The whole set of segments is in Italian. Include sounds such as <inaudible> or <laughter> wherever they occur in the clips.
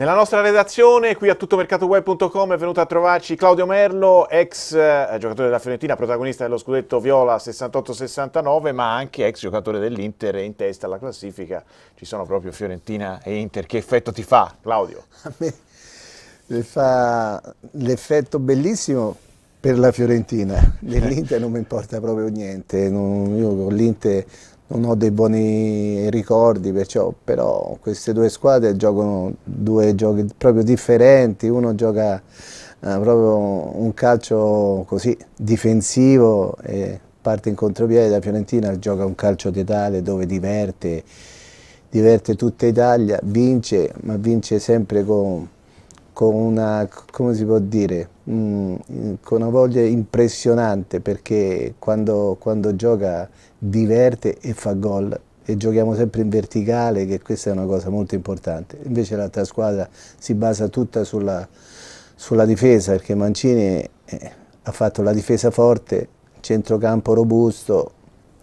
Nella nostra redazione, qui a tuttomercatoweb.com, è venuto a trovarci Claudio Merlo, ex eh, giocatore della Fiorentina, protagonista dello scudetto Viola 68-69, ma anche ex giocatore dell'Inter e in testa alla classifica. Ci sono proprio Fiorentina e Inter. Che effetto ti fa, Claudio? A me le fa l'effetto bellissimo per la Fiorentina. Dell'Inter <laughs> non mi importa proprio niente. Non, io con l'Inter non ho dei buoni ricordi, perciò, però queste due squadre giocano due giochi proprio differenti, uno gioca eh, proprio un calcio così difensivo e parte in contropiede, la Fiorentina gioca un calcio totale dove diverte, diverte tutta Italia, vince, ma vince sempre con con una, come si può dire, mm, con una voglia impressionante perché quando, quando gioca diverte e fa gol e giochiamo sempre in verticale, che questa è una cosa molto importante. Invece l'altra squadra si basa tutta sulla, sulla difesa, perché Mancini eh, ha fatto la difesa forte, centrocampo robusto,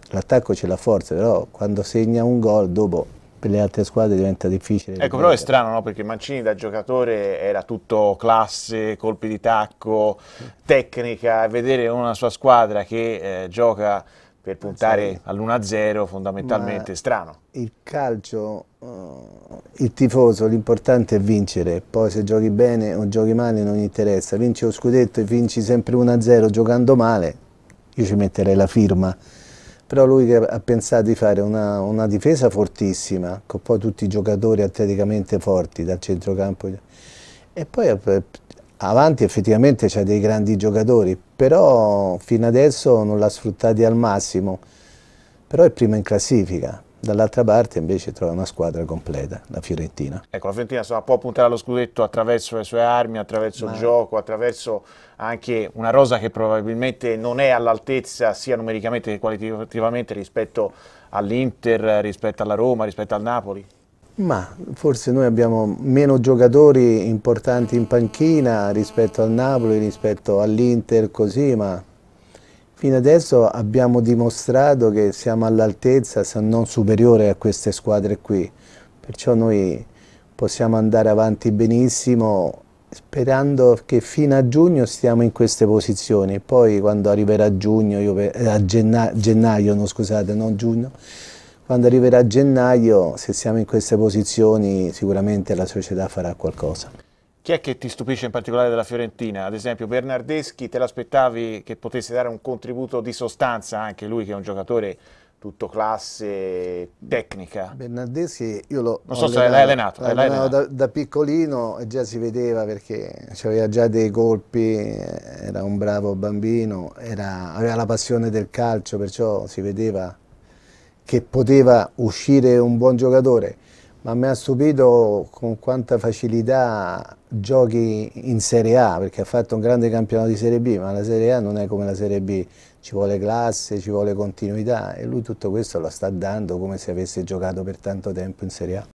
l'attacco ce l'ha forza, però quando segna un gol dopo per le altre squadre diventa difficile. Ecco, però è strano, no? Perché Mancini da giocatore era tutto classe, colpi di tacco, tecnica, vedere una sua squadra che eh, gioca per puntare all'1-0 fondamentalmente Ma strano. Il calcio, eh, il tifoso, l'importante è vincere, poi se giochi bene o giochi male non interessa, vinci lo scudetto e vinci sempre 1-0 giocando male, io ci metterei la firma però lui che ha pensato di fare una, una, difesa fortissima, con poi tutti i giocatori atleticamente forti dal centrocampo, e poi eh, avanti effettivamente c'è dei grandi giocatori, però fino adesso non l'ha sfruttati al massimo, però è prima in classifica, Dall'altra parte invece trova una squadra completa, la Fiorentina. Ecco, la Fiorentina insomma, può puntare allo scudetto attraverso le sue armi, attraverso Ma... il gioco, attraverso anche una rosa che probabilmente non è all'altezza sia numericamente che qualitativamente rispetto all'Inter, rispetto alla Roma, rispetto al Napoli? Ma forse noi abbiamo meno giocatori importanti in panchina rispetto al Napoli, rispetto all'Inter, così, ma Fino adesso abbiamo dimostrato che siamo all'altezza, se non superiore a queste squadre qui, perciò noi possiamo andare avanti benissimo sperando che fino a giugno stiamo in queste posizioni, poi quando arriverà giugno, io, eh, genna, gennaio, no, scusate, non giugno, quando arriverà gennaio, se siamo in queste posizioni sicuramente la società farà qualcosa. Chi è che ti stupisce in particolare della Fiorentina? Ad esempio Bernardeschi, te l'aspettavi che potesse dare un contributo di sostanza anche lui che è un giocatore tutto classe, tecnica? Bernardeschi io lo... Non so se l'hai allenato. L'hai allenato da, da, piccolino già si vedeva perché aveva già dei colpi, era un bravo bambino, era, aveva la passione del calcio, perciò si vedeva che poteva uscire un buon giocatore ma mi ha stupito con quanta facilità giochi in Serie A, perché ha fatto un grande campionato di Serie B, ma la Serie A non è come la Serie B, ci vuole classe, ci vuole continuità e lui tutto questo lo sta dando come se avesse giocato per tanto tempo in Serie A.